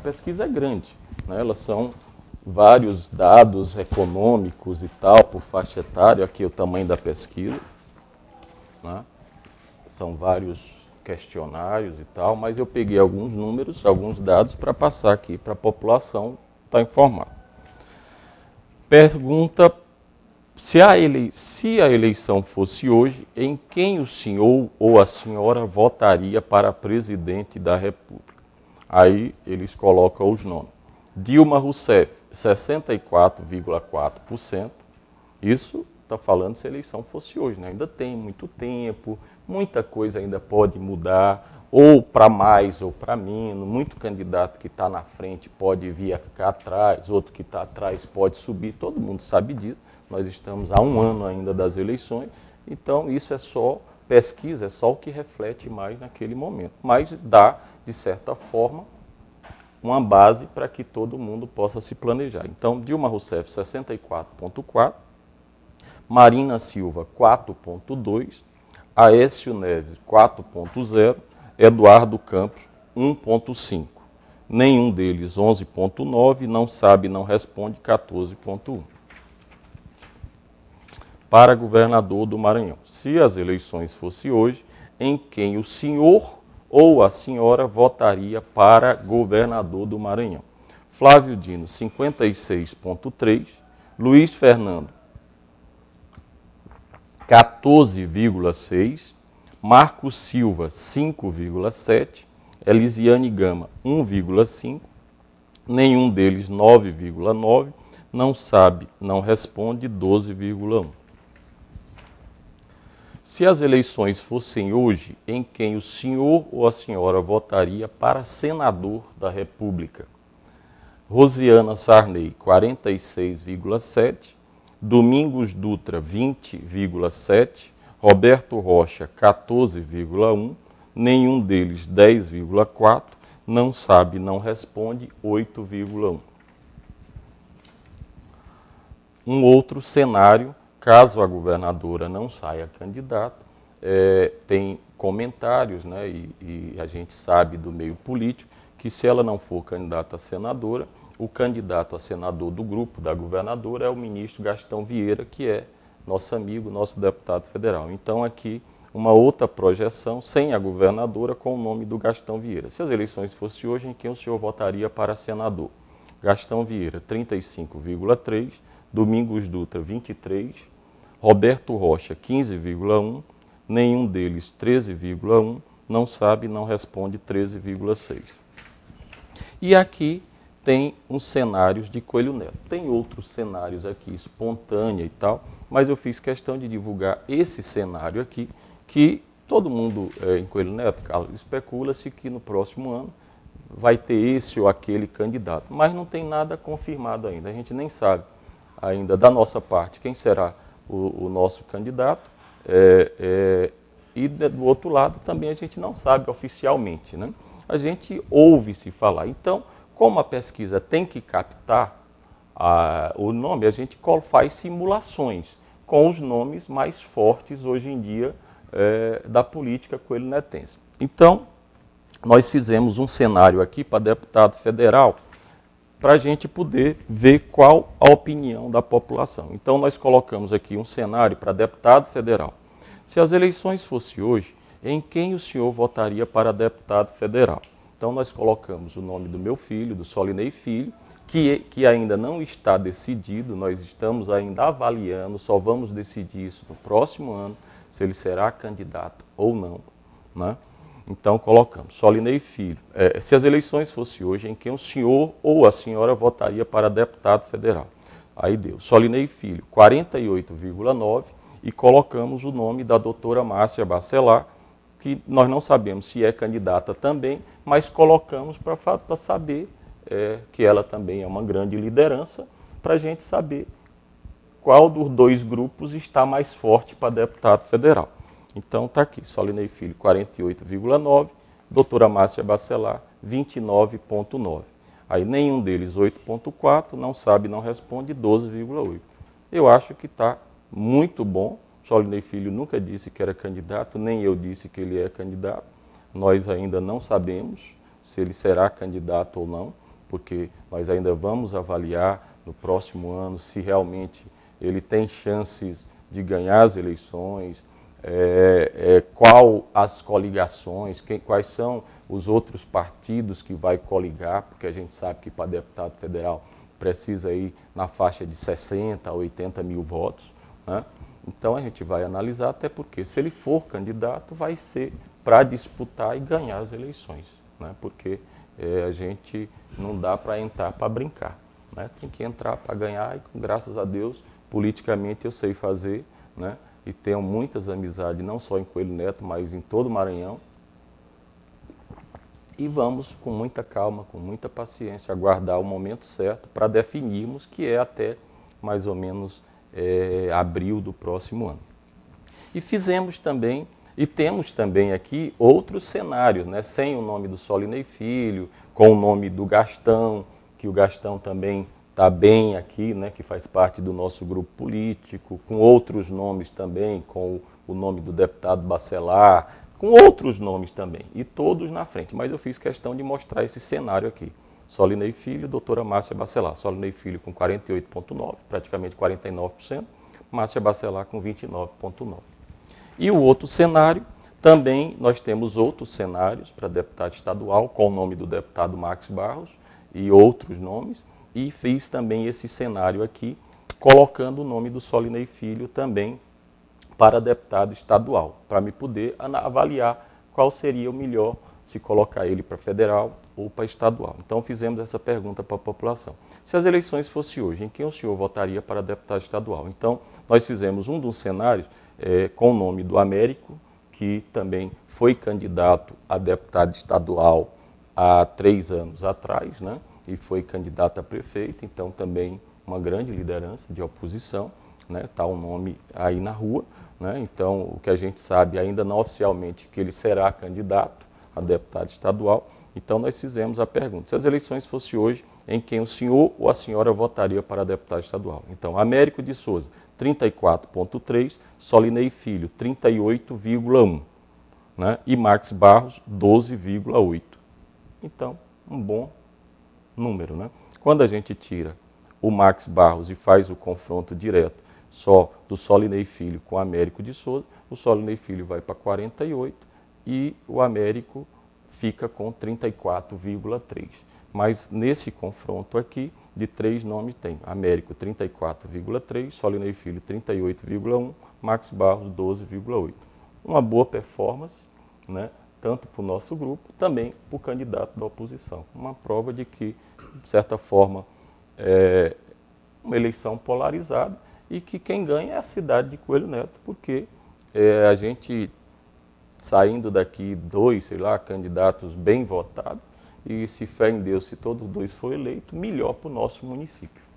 A pesquisa é grande, né? elas são vários dados econômicos e tal, por faixa etária, aqui é o tamanho da pesquisa. Né? São vários questionários e tal, mas eu peguei alguns números, alguns dados para passar aqui para a população estar tá informada. Pergunta se a, ele, se a eleição fosse hoje, em quem o senhor ou a senhora votaria para presidente da República? Aí eles colocam os nomes. Dilma Rousseff, 64,4%. Isso está falando se a eleição fosse hoje, né? ainda tem muito tempo, muita coisa ainda pode mudar, ou para mais ou para menos. Muito candidato que está na frente pode vir a ficar atrás, outro que está atrás pode subir, todo mundo sabe disso. Nós estamos há um ano ainda das eleições, então isso é só pesquisa, é só o que reflete mais naquele momento. Mas dá de certa forma, uma base para que todo mundo possa se planejar. Então, Dilma Rousseff 64.4, Marina Silva 4.2, Aécio Neves 4.0, Eduardo Campos 1.5. Nenhum deles 11.9, não sabe, não responde 14.1. Para governador do Maranhão, se as eleições fossem hoje, em quem o senhor ou a senhora votaria para governador do Maranhão. Flávio Dino, 56,3%. Luiz Fernando, 14,6%. Marco Silva, 5,7%. Elisiane Gama, 1,5%. Nenhum deles, 9,9%. Não sabe, não responde, 12,1%. Se as eleições fossem hoje, em quem o senhor ou a senhora votaria para senador da República? Rosiana Sarney, 46,7%, Domingos Dutra, 20,7%, Roberto Rocha, 14,1%, nenhum deles, 10,4%, não sabe, não responde, 8,1%. Um outro cenário Caso a governadora não saia candidata, é, tem comentários, né, e, e a gente sabe do meio político, que se ela não for candidata a senadora, o candidato a senador do grupo da governadora é o ministro Gastão Vieira, que é nosso amigo, nosso deputado federal. Então, aqui, uma outra projeção sem a governadora com o nome do Gastão Vieira. Se as eleições fossem hoje, em quem o senhor votaria para senador? Gastão Vieira, 35,3, Domingos Dutra, 23, Roberto Rocha, 15,1, nenhum deles, 13,1, não sabe, não responde, 13,6. E aqui tem uns cenários de Coelho Neto. Tem outros cenários aqui, espontânea e tal, mas eu fiz questão de divulgar esse cenário aqui, que todo mundo é, em Coelho Neto, Carlos, especula-se que no próximo ano vai ter esse ou aquele candidato, mas não tem nada confirmado ainda, a gente nem sabe ainda da nossa parte quem será o, o nosso candidato. É, é, e do outro lado também a gente não sabe oficialmente, né? A gente ouve se falar. Então, como a pesquisa tem que captar a, o nome, a gente faz simulações com os nomes mais fortes hoje em dia é, da política coelho-netense. Então, nós fizemos um cenário aqui para deputado federal, para a gente poder ver qual a opinião da população. Então, nós colocamos aqui um cenário para deputado federal. Se as eleições fossem hoje, em quem o senhor votaria para deputado federal? Então, nós colocamos o nome do meu filho, do Solinei Filho, que, que ainda não está decidido, nós estamos ainda avaliando, só vamos decidir isso no próximo ano, se ele será candidato ou não. Né? Então colocamos Solinei Filho. É, se as eleições fossem hoje, em quem o senhor ou a senhora votaria para deputado federal? Aí deu Solinei Filho, 48,9 e colocamos o nome da doutora Márcia Bacelar, que nós não sabemos se é candidata também, mas colocamos para saber é, que ela também é uma grande liderança, para a gente saber qual dos dois grupos está mais forte para deputado federal. Então está aqui, Solinei Filho 48,9, doutora Márcia Bacelar 29,9. Aí nenhum deles 8,4, não sabe, não responde 12,8. Eu acho que está muito bom. Solinei Filho nunca disse que era candidato, nem eu disse que ele é candidato. Nós ainda não sabemos se ele será candidato ou não, porque nós ainda vamos avaliar no próximo ano se realmente ele tem chances de ganhar as eleições, é, é, qual as coligações, quem, quais são os outros partidos que vai coligar, porque a gente sabe que para deputado federal precisa aí na faixa de 60 a 80 mil votos. Né? Então a gente vai analisar, até porque se ele for candidato, vai ser para disputar e ganhar as eleições, né? porque é, a gente não dá para entrar para brincar. Né? Tem que entrar para ganhar e, graças a Deus, politicamente eu sei fazer. Né? e tenho muitas amizades, não só em Coelho Neto, mas em todo o Maranhão. E vamos com muita calma, com muita paciência, aguardar o momento certo para definirmos que é até mais ou menos é, abril do próximo ano. E fizemos também, e temos também aqui outros cenários, né? sem o nome do Solinei Filho, com o nome do Gastão, que o Gastão também está bem aqui, né, que faz parte do nosso grupo político, com outros nomes também, com o nome do deputado Bacelar, com outros nomes também, e todos na frente. Mas eu fiz questão de mostrar esse cenário aqui. Solinei Filho, doutora Márcia Bacelar. Solinei Filho com 48,9%, praticamente 49%. Márcia Bacelar com 29,9%. E o outro cenário, também nós temos outros cenários para deputado estadual, com o nome do deputado Max Barros e outros nomes e fiz também esse cenário aqui, colocando o nome do Solinei Filho também para deputado estadual, para me poder avaliar qual seria o melhor se colocar ele para federal ou para estadual. Então fizemos essa pergunta para a população. Se as eleições fossem hoje, em quem o senhor votaria para deputado estadual? Então nós fizemos um dos cenários é, com o nome do Américo, que também foi candidato a deputado estadual há três anos atrás, né? e foi candidata a prefeita, então também uma grande liderança de oposição, né? Tá o um nome aí na rua, né? Então, o que a gente sabe ainda não oficialmente que ele será candidato a deputado estadual. Então, nós fizemos a pergunta: se as eleições fossem hoje, em quem o senhor ou a senhora votaria para deputado estadual? Então, Américo de Souza, 34,3, Solinei Filho, 38,1, né? E Max Barros, 12,8. Então, um bom número. Né? Quando a gente tira o Max Barros e faz o confronto direto só do Solinei Filho com o Américo de Souza, o Solinei Filho vai para 48 e o Américo fica com 34,3. Mas nesse confronto aqui, de três nomes tem Américo 34,3, Solinei Filho 38,1, Max Barros 12,8. Uma boa performance, né? tanto para o nosso grupo, também para o candidato da oposição. Uma prova de que, de certa forma, é uma eleição polarizada e que quem ganha é a cidade de Coelho Neto, porque é, a gente saindo daqui dois, sei lá, candidatos bem votados, e se fé em Deus, se todos dois for eleito, melhor para o nosso município.